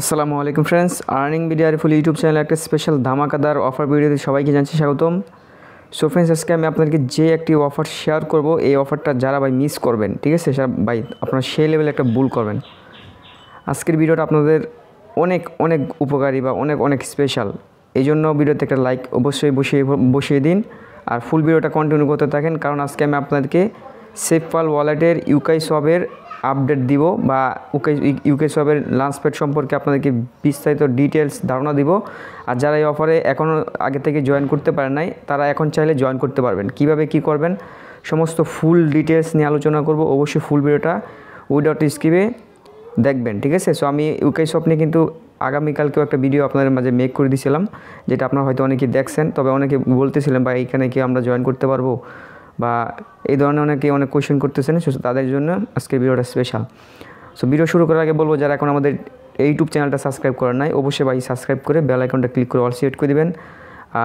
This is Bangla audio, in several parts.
আসসালামু আলাইকুম ফ্রেন্ডস আর্নিং মিডিয়া ফুল ইউটিউব চ্যানেলে একটা স্পেশাল ধামাকাদার অফার ভিডিওতে সবাইকে জানছি স্বাগতম সো ফ্রেন্ডস আজকে আমি আপনাদেরকে যে একটি অফার শেয়ার করব এই অফারটা যারা ভাই মিস করবেন ঠিক আছে স্যার ভাই আপনারা সেই লেভেলে একটা ভুল করবেন আজকের ভিডিওটা আপনাদের অনেক অনেক উপকারী বা অনেক অনেক স্পেশাল এই জন্য ভিডিওতে একটা লাইক অবশ্যই বসিয়ে বসিয়ে দিন আর ফুল ভিডিওটা কন্টিনিউ করতে থাকেন কারণ আজকে আমি আপনাদেরকে সেফপাল ওয়ালেটের ইউকাই সবের আপডেট দিব বা ওকে ইউকে সবের লাঞ্চ পেড সম্পর্কে আপনাদেরকে বিস্তারিত ডিটেলস ধারণা দিব আর যারা এই অফারে এখনও আগে থেকে জয়েন করতে পারেন নাই তারা এখন চাইলে জয়েন করতে পারবেন কিভাবে কি করবেন সমস্ত ফুল ডিটেলস নিয়ে আলোচনা করব অবশ্যই ফুল ভিডিওটা উইডাউট স্কিপে দেখবেন ঠিক আছে সো আমি ইউকে নিয়ে কিন্তু আগামীকালকেও একটা ভিডিও আপনাদের মাঝে মেক করে দিয়েছিলাম যেটা আপনারা হয়তো অনেকেই দেখছেন তবে অনেকে বলতেছিলেন বা এইখানে কি আমরা জয়েন করতে পারবো বা এই ধরনের অনেকে অনেক কোয়েশন করতেছেন তাদের জন্য আজকে ভিডিওটা স্পেশাল সো ভিডিও শুরু করার আগে বলবো যারা এখন আমাদের ইউটিউব চ্যানেলটা সাবস্ক্রাইব করার নাই অবশ্যই ভাই সাবস্ক্রাইব করে বেল আইকনটা ক্লিক করে অল সিলেক্ট করে দেবেন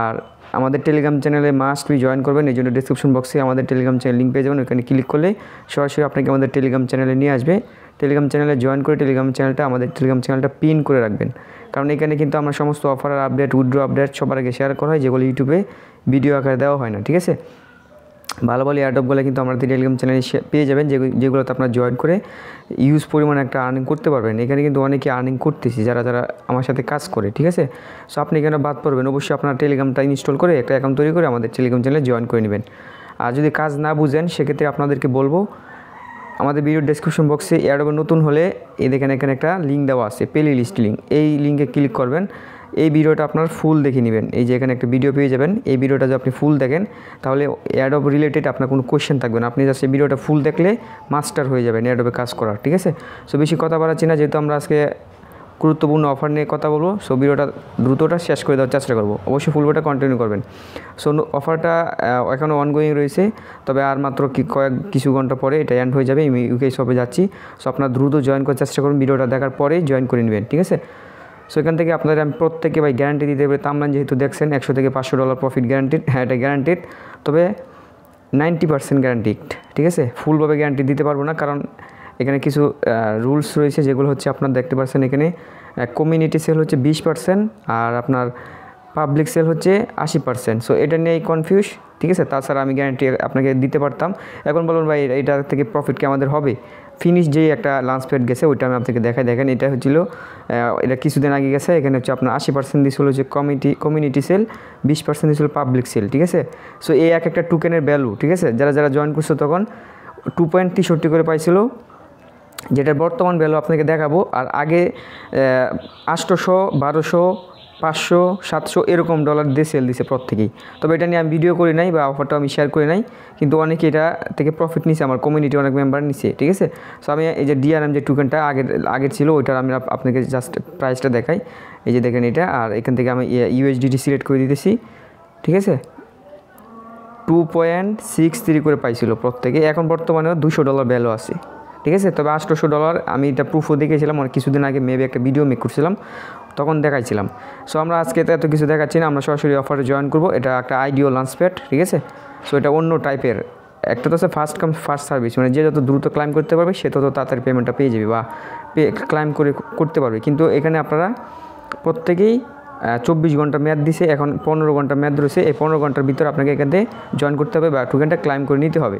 আর আমাদের টেলিগ্রাম চ্যানেলে মাস্ট বি জয়েন করবেন এই জন্য ডিসক্রিপশন বক্সে আমাদের টেলিগ্রাম চ্যানেল লিঙ্ক পেয়ে যাবেন ওখানে ক্লিক করলে সরাসরি আপনাকে আমাদের টেলিগ্রাম চ্যানেলে নিয়ে আসবে টেলিগ্রাম চ্যানেলে জয়েন করে টেলিগ্রাম চ্যানেলটা আমাদের টেলিগ্রাম চ্যানেলটা পিন করে রাখবেন কারণ এখানে কিন্তু আমরা সমস্ত অফার আর আপডেট উইড্রো আপডেট সবার আগে শেয়ার করা হয় যেগুলো ইউটিউবে ভিডিও আকারে দেওয়া হয় না ঠিক আছে ভালো ভালো এয়ারডপগুলো কিন্তু আমাদের টেলিগ্রাম চ্যানেলে পেয়ে যাবেন যেগুলোতে আপনার জয়েন করে ইউজ পরিমাণে একটা আর্নিং করতে পারবেন এখানে কিন্তু অনেকে আর্নিং করতেছি যারা যারা আমার সাথে কাজ করে ঠিক আছে সো আপনি এখানে বাদ পড়বেন অবশ্যই আপনার টেলিগ্রামটা ইনস্টল করে একটা অ্যাকাউন্ট তৈরি করে আমাদের টেলিগ্রাম চ্যানেলে জয়েন করে নেবেন আর যদি কাজ না বুঝেন সেক্ষেত্রে আপনাদেরকে বলবো আমাদের ভিডিও ডিসক্রিপশন বক্সে এয়ারডপে নতুন হলে এ দেখেন এখানে একটা লিঙ্ক দেওয়া আছে প্লে লিস্ট লিঙ্ক এই লিঙ্কে ক্লিক করবেন এই ভিডিওটা আপনার ফুল দেখে নেবেন এই যে এখানে একটা ভিডিও পেয়ে যাবেন এই ভিডিওটা যদি আপনি ফুল দেখেন তাহলে অ্যাডব রিলেটেড আপনার কোনো কোয়েশ্চেন থাকবে না আপনি জাস্ট এই ভিডিওটা ফুল দেখলে মাস্টার হয়ে যাবেন অ্যাডবে কাজ করা ঠিক আছে সো বেশি কথা বাড়াচ্ছি না যেহেতু আমরা আজকে গুরুত্বপূর্ণ অফার নিয়ে কথা বলবো সো ভিডিওটা দ্রুতটা শেষ করে দেওয়ার চেষ্টা করবো অবশ্যই ফুলবোটা কন্টিনিউ করবেন সো অফারটা এখনও অনগোয়িং রয়েছে তবে আর মাত্র কয়েক কিছু ঘন্টা পরে এটা এন্ড হয়ে যাবে আমি ইউকে শপে যাচ্ছি সো আপনার দ্রুত জয়েন করার চেষ্টা করুন ভিডিওটা দেখার পরেই জয়েন করে নেবেন ঠিক আছে সো এখান থেকে আপনাদের আমি প্রত্যেকে ভাই গ্যারান্টি দিতে পারি তামলান যেহেতু দেখছেন একশো থেকে পাঁচশো ডলার প্রফিট গ্যারান্টিড হ্যাঁ এটা গ্যারান্টিড তবে নাইনটি পার্সেন্ট গ্যারান্টিড ঠিক আছে ফুলভাবে গ্যারান্টি দিতে পারবো না কারণ এখানে কিছু রুলস রয়েছে যেগুলো হচ্ছে আপনার দেখতে পাচ্ছেন এখানে কমিউনিটি সেল হচ্ছে বিশ পার্সেন্ট আর আপনার পাবলিক সেল হচ্ছে আশি পার্সেন্ট সো এটা নিয়েই কনফিউজ ঠিক আছে তাছাড়া আমি গ্যারান্টি আপনাকে দিতে পারতাম এখন বলুন ভাই এটা থেকে প্রফিট কি আমাদের হবে ফিনিশ যেই একটা লাঞ্চ প্যাড গেছে ওইটা আমি আপনাকে দেখাই দেখেন এটা হচ্ছিল এটা কিছুদিন আগে গেছে এখানে হচ্ছে আপনার আশি পার্সেন্ট দিছিল হচ্ছে কমিটি কমিউনিটি সেল বিশ পার্সেন্ট দিছিল পাবলিক সেল ঠিক আছে সো এই এক একটা টুকেনের ভ্যালু ঠিক আছে যারা যারা জয়েন করছে তখন টু পয়েন্ট করে পাইছিল যেটার বর্তমান ভ্যালু আপনাকে দেখাবো আর আগে আষ্টশো বারোশো পাঁচশো সাতশো এরকম ডলার দিয়ে সেল দিছে প্রত্যেকেই তবে এটা নিয়ে আমি ভিডিও করি নাই বা অফারটা আমি শেয়ার করি নাই কিন্তু অনেকে এটা থেকে প্রফিট নিছে আমার কমিউনিটি অনেক মেম্বার নিছে ঠিক আছে সো আমি এই যে ডিআরএম যে টুকেনটা আগের আগের ছিল ওইটার আমি আপনাকে জাস্ট প্রাইসটা দেখাই এই যে দেখেন এটা আর এখান থেকে আমি ইউএসডিটি সিলেক্ট করে দিতেছি ঠিক আছে টু পয়েন্ট সিক্স থ্রি করে পাইছিল প্রত্যেকে এখন বর্তমানেও দুশো ডলার ভ্যালু আছে ঠিক আছে তবে আঠারোশো ডলার আমি এটা প্রুফও দেখেছিলাম অনেক কিছুদিন আগে মেবি একটা ভিডিও মেক করছিলাম তখন দেখাইছিলাম সো আমরা আজকে এত কিছু দেখাচ্ছি না আমরা সরাসরি অফারে জয়েন করব এটা একটা আইডিও লঞ্চ প্যাড ঠিক আছে সো এটা অন্য টাইপের একটা তো সে ফার্স্ট কাম ফার্স্ট সার্ভিস মানে যে যত দ্রুত ক্লাইম করতে পারবে সে তত তাড়াতাড়ি পেমেন্টটা পেয়ে যাবে বা পে ক্লাইম করে করতে পারবে কিন্তু এখানে আপনারা প্রত্যেকেই চব্বিশ ঘন্টা মেয়াদ দিছে এখন পনেরো ঘন্টা মেয়াদ রয়েছে এই পনেরো ঘন্টার ভিতরে আপনাকে এখান থেকে জয়েন করতে হবে বা ঘন্টা ক্লাইম করে নিতে হবে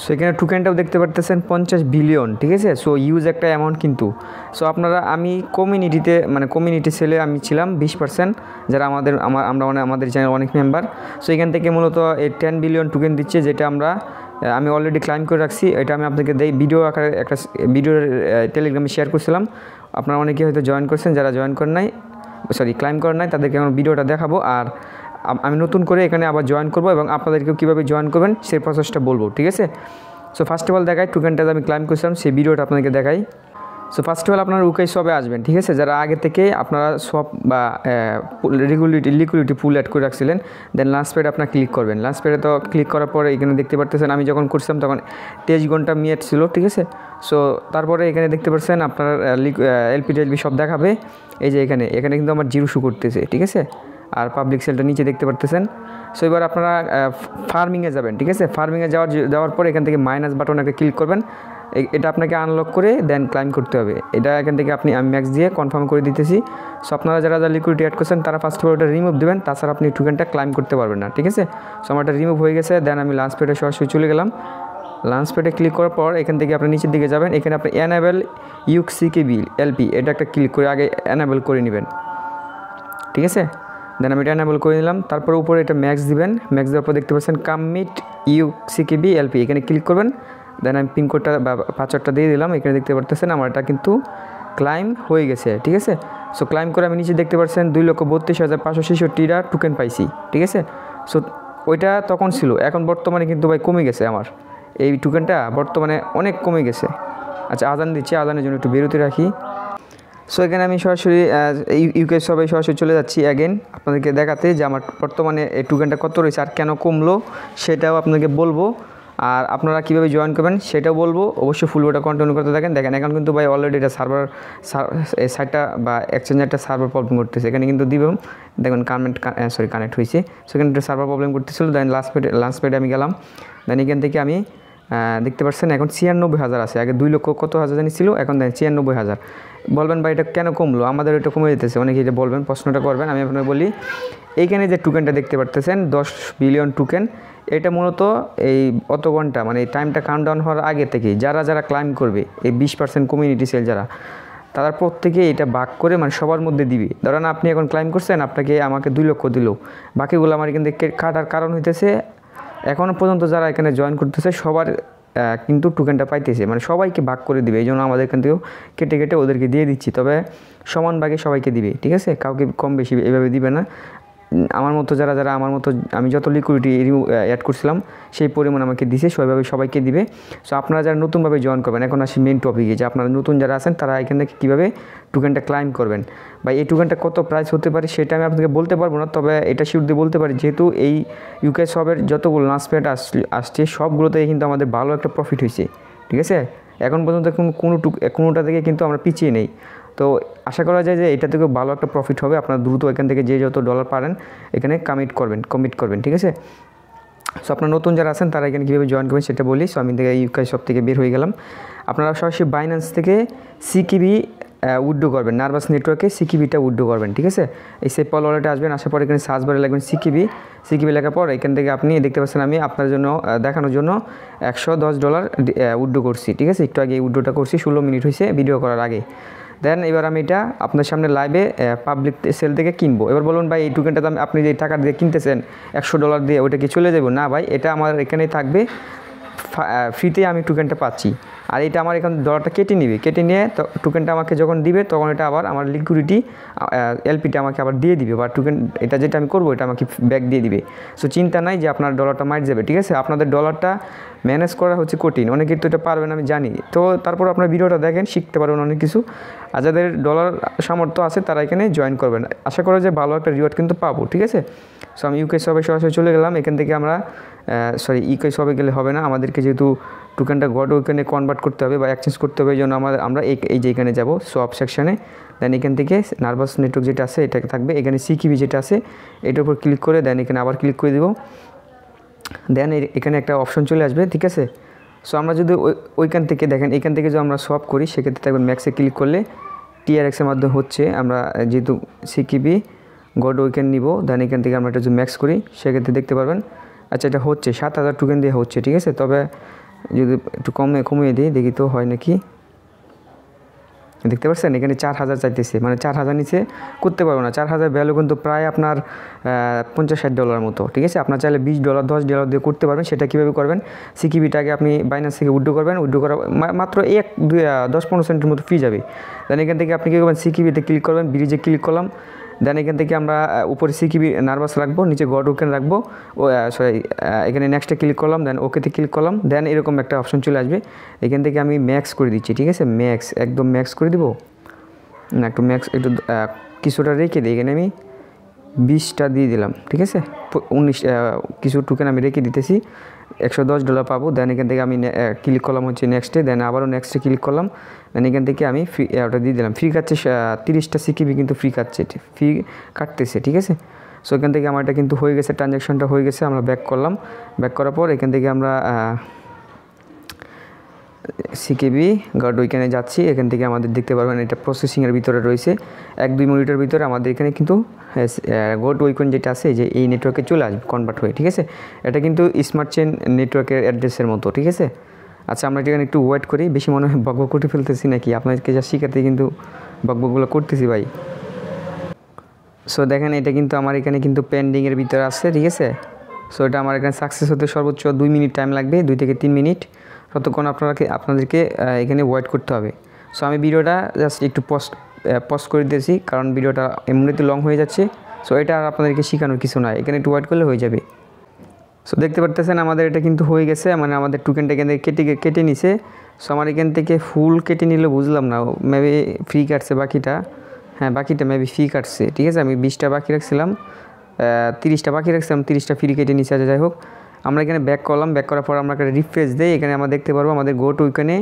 সো এখানে টোকেনটাও দেখতে পারতেছেন পঞ্চাশ বিলিয়ন ঠিক আছে সো ইউজ একটা অ্যামাউন্ট কিন্তু সো আপনারা আমি কমিউনিটিতে মানে কমিউনিটি সেলে আমি ছিলাম বিশ পার্সেন্ট যারা আমাদের আমার আমরা মানে আমাদের চ্যানেল অনেক মেম্বার সো এখান থেকে মূলত এই টেন বিলিয়ন টুকেন দিচ্ছে যেটা আমরা আমি অলরেডি ক্লাইম করে রাখছি এটা আমি আপনাকে দেই ভিডিও আকারে একটা ভিডিও টেলিগ্রামে শেয়ার করছিলাম আপনারা অনেকে হয়তো জয়েন করছেন যারা জয়েন করেন নাই সরি ক্লাইম করেন নাই তাদেরকে আমার ভিডিওটা দেখাবো আর আমি নতুন করে এখানে আবার জয়েন করবো এবং আপনাদেরকেও কীভাবে জয়েন করবেন সেই প্রসেসটা বলবো ঠিক আছে সো ফার্স্ট অফ অল দেখাই টোকেনটা আমি ক্লাইম করছিলাম সেই ভিডিওটা আপনাদেরকে দেখাই সো ফার্স্ট অফ অল আপনারা উকাই সবে আসবেন ঠিক আছে যারা আগে থেকে আপনারা সব বা রেগুলিটি লিকুইডিটি ফুল অ্যাড করে রাখছিলেন দেন লাস্ট পেড আপনার ক্লিক করবেন লাস্ট পেডে তো ক্লিক করার পরে এখানে দেখতে পারতেছেন আমি যখন করছিলাম তখন তেইশ ঘন্টা মিয়াট ছিল ঠিক আছে সো তারপরে এখানে দেখতে পাচ্ছেন আপনার এলপি টেলপি সব দেখাবে এই যে এখানে এখানে কিন্তু আমার জিরো শু করতেছে ঠিক আছে আর পাবলিক সেলটা নিচে দেখতে পারতেছেন সো এবার আপনারা ফার্মিংয়ে যাবেন ঠিক আছে ফার্মিংয়ে যাওয়ার যাওয়ার পর এখান থেকে মাইনাস বাটন একটা ক্লিক করবেন এটা আপনাকে আনলক করে দেন ক্লাইম করতে হবে এটা এখান থেকে আপনি আমি ম্যাক্স দিয়ে কনফার্ম করে দিতেছি সো আপনারা যারা যারা লিকুইডিটি অ্যাড করছেন তারা ফার্স্ট অফ অল ওটা রিমুভ দেবেন তাছাড়া আপনি টুকেনটা ক্লাইম করতে পারবেন না ঠিক আছে সো আমার এটা রিমুভ হয়ে গেছে দেন আমি লাঞ্চ পেটে সরাসরি চলে গেলাম লাঞ্চ পেটে ক্লিক করার পর এখান থেকে আপনি নিচের দিকে যাবেন এখানে আপনি অ্যানাবেল ইউক বিল এলপি এটা একটা ক্লিক করে আগে অ্যানাবেল করে নেবেন ঠিক আছে দেন আমি এটা অ্যানাবল করে নিলাম তারপর উপরে এটা ম্যাক্স দিবেন ম্যাক্স দেওয়ার পর দেখতে পাচ্ছেন কামিট ইউ সিকিবি এলপি এখানে ক্লিক করবেন দেন আমি পিনকোডটা বা পাঁচরটা দিয়ে দিলাম এখানে দেখতে পারতেছেন আমার এটা কিন্তু ক্লাইম হয়ে গেছে ঠিক আছে সো ক্লাইম করে আমি নিচে দেখতে পাচ্ছেন দুই লক্ষ বত্রিশ হাজার পাঁচশো ছেষট্টিটা টুকেন পাইছি ঠিক আছে সো ওইটা তখন ছিল এখন বর্তমানে কিন্তু ভাই কমে গেছে আমার এই টুকেনটা বর্তমানে অনেক কমে গেছে আচ্ছা আদান দিচ্ছি আদানের জন্য একটু বিরতি রাখি সো এখানে আমি সরাসরি ইউকে সবাই সরাসরি চলে যাচ্ছি অ্যাগেন আপনাদেরকে দেখাতে যে আমার বর্তমানে এই টুকেনটা কত রয়েছে আর কেন কমলো সেটাও আপনাদেরকে বলবো আর আপনারা কীভাবে জয়েন করবেন সেটাও বলবো অবশ্যই ফুল ওটা কন্টিনিউ করতে থাকেন দেখেন এখন কিন্তু ভাই অলরেডি এটা সার্ভার এই সাইটটা বা এক্সচেঞ্জারটা সার্ভার প্রবলেম করতেছে এখানে কিন্তু দিব দেখুন কানেক্ট সরি কানেক্ট হয়েছে সেখানে একটা সার্ভার প্রবলেম করতেছিল দেন লাস্ট পেড লাস্ট পেডে আমি গেলাম দেন এখান থেকে আমি দেখতে পাচ্ছেন এখন ছিয়ানব্বই হাজার আছে আগে দুই লক্ষ কত হাজার জানি ছিল এখন দেখেন ছিয়ানব্বই হাজার বলবেন বা এটা কেন কমলো আমাদের এটা কমে যেতেছে অনেকে এটা বলবেন প্রশ্নটা করবেন আমি আপনাকে বলি এইখানে যে টুকেনটা দেখতে পারতেছেন দশ বিলিয়ন টুকেন এটা মূলত এই অত ঘন্টা মানে এই টাইমটা কাউন্টডাউন হওয়ার আগে থেকে যারা যারা ক্লাইম করবে এই বিশ পার্সেন্ট কমিউনিটি সেল যারা তারা প্রত্যেকে এটা বাক করে মানে সবার মধ্যে দিবে ধরেন আপনি এখন ক্লাইম করছেন আপনাকে আমাকে দুই লক্ষ দিল বাকিগুলো আমার এখান থেকে কাটার কারণ হইতেছে এখনও পর্যন্ত যারা এখানে জয়েন করতেছে সবার কিন্তু টোকেনটা পাইতেছে মানে সবাইকে ভাগ করে দিবে এই জন্য আমাদের এখান থেকেও কেটে কেটে ওদেরকে দিয়ে দিচ্ছি তবে সমান ভাগে সবাইকে দিবে ঠিক আছে কাউকে কম বেশি এভাবে দিবে না আমার মতো যারা যারা আমার মতো আমি যত লিকুইডিটি অ্যাড করছিলাম সেই পরিমাণ আমাকে দিছে সেভাবে সবাইকে দিবে সো আপনারা যারা নতুনভাবে জয়েন করবেন এখন আসি মেন টপিকে যে আপনারা নতুন যারা আছেন তারা এখান থেকে কীভাবে টুকেনটা ক্লাইম করবেন বা এই টোকেনটা কত প্রাইস হতে পারে সেটা আমি আপনাকে বলতে পারবো না তবে এটা শিউর দিয়ে বলতে পারি যেহেতু এই ইউকে সবের যতগুলো লাস্টপেট আসছে সবগুলোতেই কিন্তু আমাদের ভালো একটা প্রফিট হয়েছে ঠিক আছে এখন পর্যন্ত কোনো কোনোটা থেকে কিন্তু আমরা পিছিয়ে নেই তো আশা করা যায় যে এটা থেকে ভালো একটা প্রফিট হবে আপনারা দ্রুত এখান থেকে যে যত ডলার পারেন এখানে কমিট করবেন কমিট করবেন ঠিক আছে সো আপনার নতুন যারা আছেন তারা এখানে কীভাবে জয়েন করবেন সেটা বলি সো আমি থেকে ইউকাই সব থেকে বের হয়ে গেলাম আপনারা সরাসরি বাইন্যান্স থেকে সিকিবি উড্ডো করবেন নার্ভাস নেটওয়ার্কে সিকিবিটা উড্ডো করবেন ঠিক আছে এই সেপল ওয়ালেটে আসবেন আসার পর এখানে সার্চ বারে লাগবেন সিকিবি সিকিবি লেখার পর এখান থেকে আপনি দেখতে পাচ্ছেন আমি আপনার জন্য দেখানোর জন্য একশো ডলার উড্ডো করছি ঠিক আছে একটু আগে উড্ডোটা করছি ষোলো মিনিট হয়েছে ভিডিও করার আগে দেন এবার আমি এটা আপনার সামনে লাইভে পাবলিক সেল থেকে কিনবো এবার বলুন ভাই এই টোকেনটা দাম আপনি যে টাকা দিয়ে কিনতেছেন একশো ডলার দিয়ে ওইটা কি চলে যাবো না ভাই এটা আমার এখানেই থাকবে ফ্রিতে আমি টোকেনটা পাচ্ছি আর এটা আমার এখান ডলারটা কেটে নিবে কেটে নিয়ে টোকেনটা আমাকে যখন দিবে তখন এটা আবার আমার লিকুইডিটি এলপিটা আমাকে আবার দিয়ে দিবে বা টোকেন এটা যেটা আমি করবো এটা আমাকে ব্যাক দিয়ে দিবে সো চিন্তা নাই যে আপনার ডলারটা মাইট যাবে ঠিক আছে আপনাদের ডলারটা ম্যানেজ করা হচ্ছে কঠিন অনেকে তো এটা পারবেন আমি জানি তো তারপর আপনার ভিডিওটা দেখেন শিখতে পারবেন অনেক কিছু আর যাদের ডলার সামর্থ্য আছে তারা এখানে জয়েন করবেন আশা করা যে ভালো একটা রিওয়ার্ড কিন্তু পাবো ঠিক আছে সো আমি ইউকে সবাই সরাসরি চলে গেলাম এখান থেকে আমরা সরি ইউকে সবে গেলে হবে না আমাদেরকে যেহেতু টোকেনটা গড ওইখানে কনভার্ট করতে হবে বা এক্সচেঞ্জ করতে হবে এই জন্য আমাদের আমরা এই যে এখানে যাবো সোয়াপ সেকশানে দেন এখান থেকে নার্ভাস নেটওয়ার্ক যেটা আছে এটা থাকবে এখানে সিকিবি যেটা আছে এটার উপর ক্লিক করে দেন এখানে আবার ক্লিক করে দেবো দেন এখানে একটা অপশন চলে আসবে ঠিক আছে সো আমরা যদি ওইখান থেকে দেখেন এখান থেকে যদি আমরা সোয়াপ করি সেক্ষেত্রে দেখবেন ম্যাক্সে ক্লিক করলে টিআরএক্সের মাধ্যমে হচ্ছে আমরা যেহেতু সিকিবি গড ওইখান নিব দেন এখান থেকে আমরা এটা যদি ম্যাক্স করি সেক্ষেত্রে দেখতে পারবেন আচ্ছা এটা হচ্ছে সাত হাজার টোকেন দিয়ে হচ্ছে ঠিক আছে তবে যদি একটু কমে কমিয়ে দিই দেখি তো হয় নাকি দেখতে পাচ্ছেন এখানে চার হাজার চাইতেছে মানে চার হাজার নিচে করতে পারবো না চার হাজার ভ্যালু কিন্তু প্রায় আপনার পঞ্চাশ ষাট ডলার মতো ঠিক আছে আপনার চাইলে বিশ ডলার দশ ডলার দিয়ে করতে পারবেন সেটা কীভাবে করবেন সিকিবিটাকে আপনি বাইনান্স থেকে উড্ডু করবেন উড্ডু করা মাত্র এক দুই দশ পনেরো সেন্টের মতো ফি যাবে তাহলে এখান থেকে আপনি কী করবেন সিকিবিতে ক্লিক করবেন ব্রিজে ক্লিক করলাম দেন এখান থেকে আমরা উপরে সিকিবি নার্ভাস রাখবো নিচে গড উকেন রাখবো ও সরি এখানে নেক্সটে ক্লিক করলাম দেন ওকেতে ক্লিক করলাম দেন এরকম একটা অপশন চলে আসবে এখান থেকে আমি ম্যাক্স করে দিচ্ছি ঠিক আছে ম্যাক্স একদম ম্যাক্স করে দিব না একটু ম্যাক্স একটু কিছুটা রেখে দিই এখানে আমি বিশটা দিয়ে দিলাম ঠিক আছে উনিশ কিছু টুকেন আমি রেখে দিতেছি একশো দশ ডলার পাবো দেন এখান থেকে আমি ক্লিক করলাম হচ্ছে নেক্সটে দেন আবারও নেক্সটে ক্লিক করলাম দেন এখান থেকে আমি ফ্রি ওটা দিয়ে দিলাম ফ্রি কাটছে তিরিশটা সিকিপি কিন্তু ফ্রি কাটছে ফ্রি কাটতেছে ঠিক আছে সো এখান থেকে আমার এটা কিন্তু হয়ে গেছে ট্রানজ্যাকশনটা হয়ে গেছে আমরা ব্যাক করলাম ব্যাক করার পর এখান থেকে আমরা সিকেবি গার্ড ওইখানে যাচ্ছি এখান থেকে আমাদের দেখতে পারবেন এটা প্রসেসিংয়ের ভিতরে রয়েছে এক দুই মিনিটের ভিতরে আমাদের এখানে কিন্তু গোড ওইকন যেটা আছে যে এই নেটওয়ার্কে চলে আসবে কনভার্ট হয়ে ঠিক আছে এটা কিন্তু স্মার্ট চেন নেটওয়ার্কের অ্যাড্রেসের মতো ঠিক আছে আচ্ছা আমরা এখানে একটু ওয়েট করি বেশি মনে হয় বকবক করে ফেলতেছি নাকি আপনাদেরকে যা শিখাতে কিন্তু বকবকগুলো করতেছি ভাই সো দেখেন এটা কিন্তু আমার এখানে কিন্তু পেন্ডিংয়ের ভিতরে আছে ঠিক আছে সো এটা আমার এখানে সাকসেস হতে সর্বোচ্চ দুই মিনিট টাইম লাগবে দুই থেকে তিন মিনিট ততক্ষণ আপনারাকে আপনাদেরকে এখানে ওয়েট করতে হবে সো আমি ভিডিওটা জাস্ট একটু পস্ট পজ করে দিয়েছি কারণ ভিডিওটা এমনিতে লং হয়ে যাচ্ছে সো এটা আর আপনাদেরকে শেখানোর কিছু নয় এখানে একটু ওয়েট করলে হয়ে যাবে সো দেখতে পারতেছেন আমাদের এটা কিন্তু হয়ে গেছে মানে আমাদের টুকেনটা এখান থেকে কেটে কেটে নিছে সো আমার এখান থেকে ফুল কেটে নিলে বুঝলাম না মেবি ফ্রি কাটছে বাকিটা হ্যাঁ বাকিটা মেবি ফ্রি কাটছে ঠিক আছে আমি বিশটা বাকি রাখছিলাম তিরিশটা বাকি রাখছিলাম তিরিশটা ফ্রি কেটে নিচে আচ্ছা, যাই হোক আমরা এখানে ব্যাক করলাম ব্যাক করার পর আমরা একটা রিফ্রেশ দিই এখানে আমরা দেখতে পারবো আমাদের গো টু উইকেনে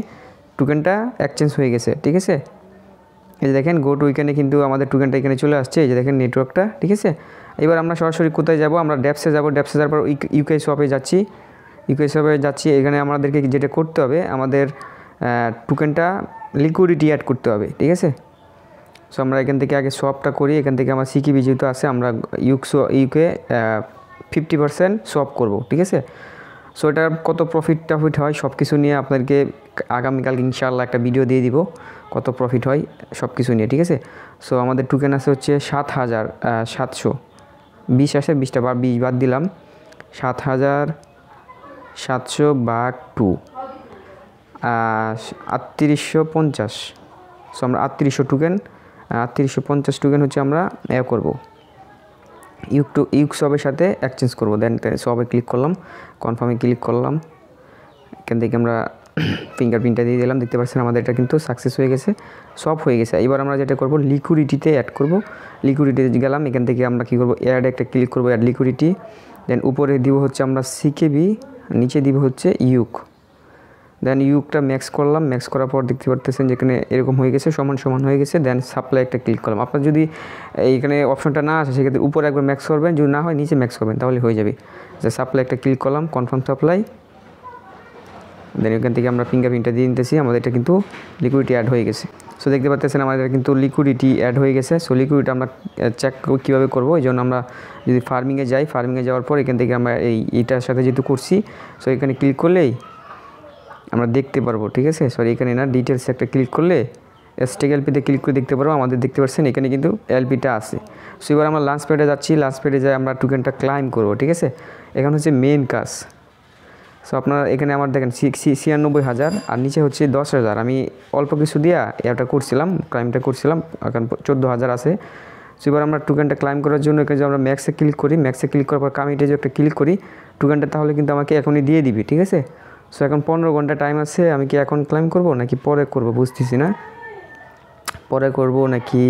টুকেনটা এক্সচেঞ্জ হয়ে গেছে ঠিক আছে এই যে দেখেন গো টু উইকেনে কিন্তু আমাদের টুকেনটা এখানে চলে আসছে এই যে দেখেন নেটওয়ার্কটা ঠিক আছে এবার আমরা সরাসরি কোথায় যাব আমরা ড্যাপসে যাব ড্যাপসে যাওয়ার পর ইউকে শপে যাচ্ছি ইউকে শপে যাচ্ছি এখানে আমাদেরকে যেটা করতে হবে আমাদের টুকেনটা লিকুইডিটি অ্যাড করতে হবে ঠিক আছে সো আমরা এখান থেকে আগে শপটা করি এখান থেকে আমার সিকিবি যেহেতু আছে আমরা ইউকসো ইউকে ফিফটি পার্সেন্ট সোয়াপ করবো ঠিক আছে সো এটা কত প্রফিট টফিট হয় সব কিছু নিয়ে আপনাদেরকে আগামীকাল ইনশাল্লাহ একটা ভিডিও দিয়ে দিব কত প্রফিট হয় সব কিছু নিয়ে ঠিক আছে সো আমাদের টুকেন আছে হচ্ছে সাত হাজার সাতশো বিশ আসে বিশটা বার বিশ বাদ দিলাম সাত হাজার সাতশো বাঘ টু আটত্রিশশো পঞ্চাশ সো আমরা আটত্রিশশো টুকেন আটত্রিশশো পঞ্চাশ টুকেন হচ্ছে আমরা এ করবো ইউক টু ইউক সবের সাথে এক্সচেঞ্জ করবো দেন সবে ক্লিক করলাম কনফার্মে ক্লিক করলাম এখান থেকে আমরা ফিঙ্গারপ্রিন্টটা দিয়ে দিলাম দেখতে পাচ্ছেন আমাদের এটা কিন্তু সাকসেস হয়ে গেছে সব হয়ে গেছে এবার আমরা যেটা করব লিকুইডিটিতে অ্যাড করব লিকুইডিটিতে গেলাম এখান থেকে আমরা কী করবো অ্যাড একটা ক্লিক করবো অ্যাড লিকুইডিটি দেন উপরে দিব হচ্ছে আমরা সিকেবি নিচে দিব হচ্ছে ইউক দেন ইউকটা ম্যাক্স করলাম ম্যাক্স করার পর দেখতে পারতেছেন যেখানে এরকম হয়ে গেছে সমান সমান হয়ে গেছে দেন সাপ্লাই একটা ক্লিক করলাম আপনার যদি এইখানে অপশনটা না আসে সেক্ষেত্রে উপরে একবার ম্যাক্স করবেন যদি না হয় নিচে ম্যাক্স করবেন তাহলে হয়ে যাবে যে সাপ্লাই একটা ক্লিক করলাম কনফার্ম সাপ্লাই দেন এখান থেকে আমরা প্রিন্টটা দিয়ে নিতেছি আমাদের এটা কিন্তু লিকুইডিটি অ্যাড হয়ে গেছে সো দেখতে পাচ্ছেন আমাদের কিন্তু লিকুইডিটি অ্যাড হয়ে গেছে সো লিকুইডিটি আমরা চেক কীভাবে করবো এই জন্য আমরা যদি ফার্মিংয়ে যাই ফার্মিংয়ে যাওয়ার পর এখান থেকে আমরা এই এটার সাথে যেহেতু করছি সো এখানে ক্লিক করলেই আমরা দেখতে পারবো ঠিক আছে সরি এখানে না ডিটেলসে একটা ক্লিক করলে এসটেক এলপিতে ক্লিক করে দেখতে পারবো আমাদের দেখতে পাচ্ছেন এখানে কিন্তু এলপিটা আছে সো এবার আমরা লাঞ্চ প্যাডে যাচ্ছি লাঞ্চ প্যাডে যাই আমরা টুকেনটা ক্লাইম করবো ঠিক আছে এখানে হচ্ছে মেন কাজ সো আপনারা এখানে আমার দেখেন ছিয়ানব্বই হাজার আর নিচে হচ্ছে দশ হাজার আমি অল্প কিছু দিয়া এটা করছিলাম ক্লাইমটা করছিলাম এখন চোদ্দো হাজার আছে সো এবার আমরা টুকেনটা ক্লাইম করার জন্য এখানে আমরা ম্যাক্সে ক্লিক করি ম্যাক্সে ক্লিক করার পর কামিটে যে একটা ক্লিক করি টুকেনটা তাহলে কিন্তু আমাকে এখনই দিয়ে দিবি ঠিক আছে সো এখন পনেরো ঘন্টা টাইম আছে আমি কি এখন ক্লাইম করব নাকি পরে করব বুঝতেছি না পরে করব নাকি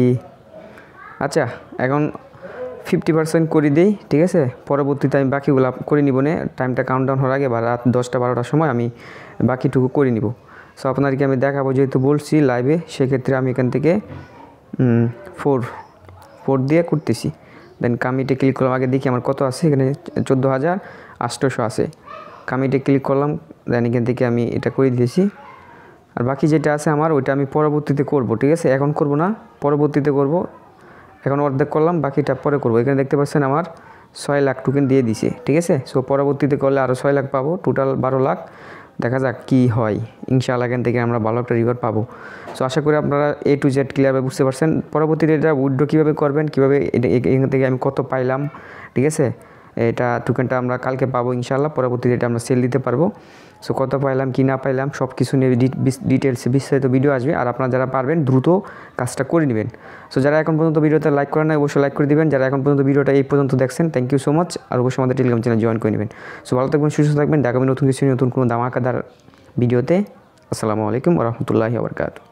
আচ্ছা এখন ফিফটি পার্সেন্ট করে দিই ঠিক আছে পরবর্তীতে আমি বাকিগুলো করে নিব না টাইমটা কাউন্টডাউন হওয়ার আগে বা রাত দশটা বারোটার সময় আমি বাকিটুকু করে নিব সো আপনাদেরকে আমি দেখাবো যেহেতু বলছি লাইভে সেক্ষেত্রে আমি এখান থেকে ফোর ফোর দিয়ে করতেছি দেন কামিটে ক্লিক করলাম আগে দেখি আমার কত আছে এখানে চোদ্দো হাজার আষ্টশো আছে কামিটে ক্লিক করলাম দেন এখান থেকে আমি এটা করে দিয়েছি আর বাকি যেটা আছে আমার ওইটা আমি পরবর্তীতে করব ঠিক আছে এখন করব না পরবর্তীতে করব এখন অর্ধেক করলাম বাকিটা পরে করব এখানে দেখতে পাচ্ছেন আমার ছয় লাখ টুকেন দিয়ে দিছে ঠিক আছে সো পরবর্তীতে করলে আরও ছয় লাখ পাবো টোটাল বারো লাখ দেখা যাক কি হয় ইনশাআল্লাহ এখান থেকে আমরা ভালো একটা রিভার পাবো সো আশা করি আপনারা এ টু জেড ক্লিয়ারভাবে বুঝতে পারছেন পরবর্তীতে এটা উইড্রো কীভাবে করবেন কীভাবে এখান থেকে আমি কত পাইলাম ঠিক আছে এটা টোকেনটা আমরা কালকে পাবো ইনশাল্লাহ পরবর্তীতে এটা আমরা সেল দিতে পারবো সো কত পাইলাম কী না পাইলাম সব কিছু নিয়ে ডিটেলস বিস্তারিত ভিডিও আসবে আর আপনারা যারা পারবেন দ্রুত কাজটা করে নেবেন সো যারা এখন পর্যন্ত ভিডিওতে লাইক করেন না অবশ্যই লাইক করে দেবেন যারা এখন পর্যন্ত ভিডিওটা এই পর্যন্ত দেখছেন থ্যাংক ইউ সো মাচ আর অবশ্যই আমাদের টেলিগ্রাম চ্যানেল জয়েন করে নেবেন সো ভালো থাকবেন সুস্থ থাকবেন দেখাবেন নতুন কিছু নতুন কোনো দামাকাদার ভিডিওতে আসসালামু আলাইকুম রহমতুল্লাহি আবরকাত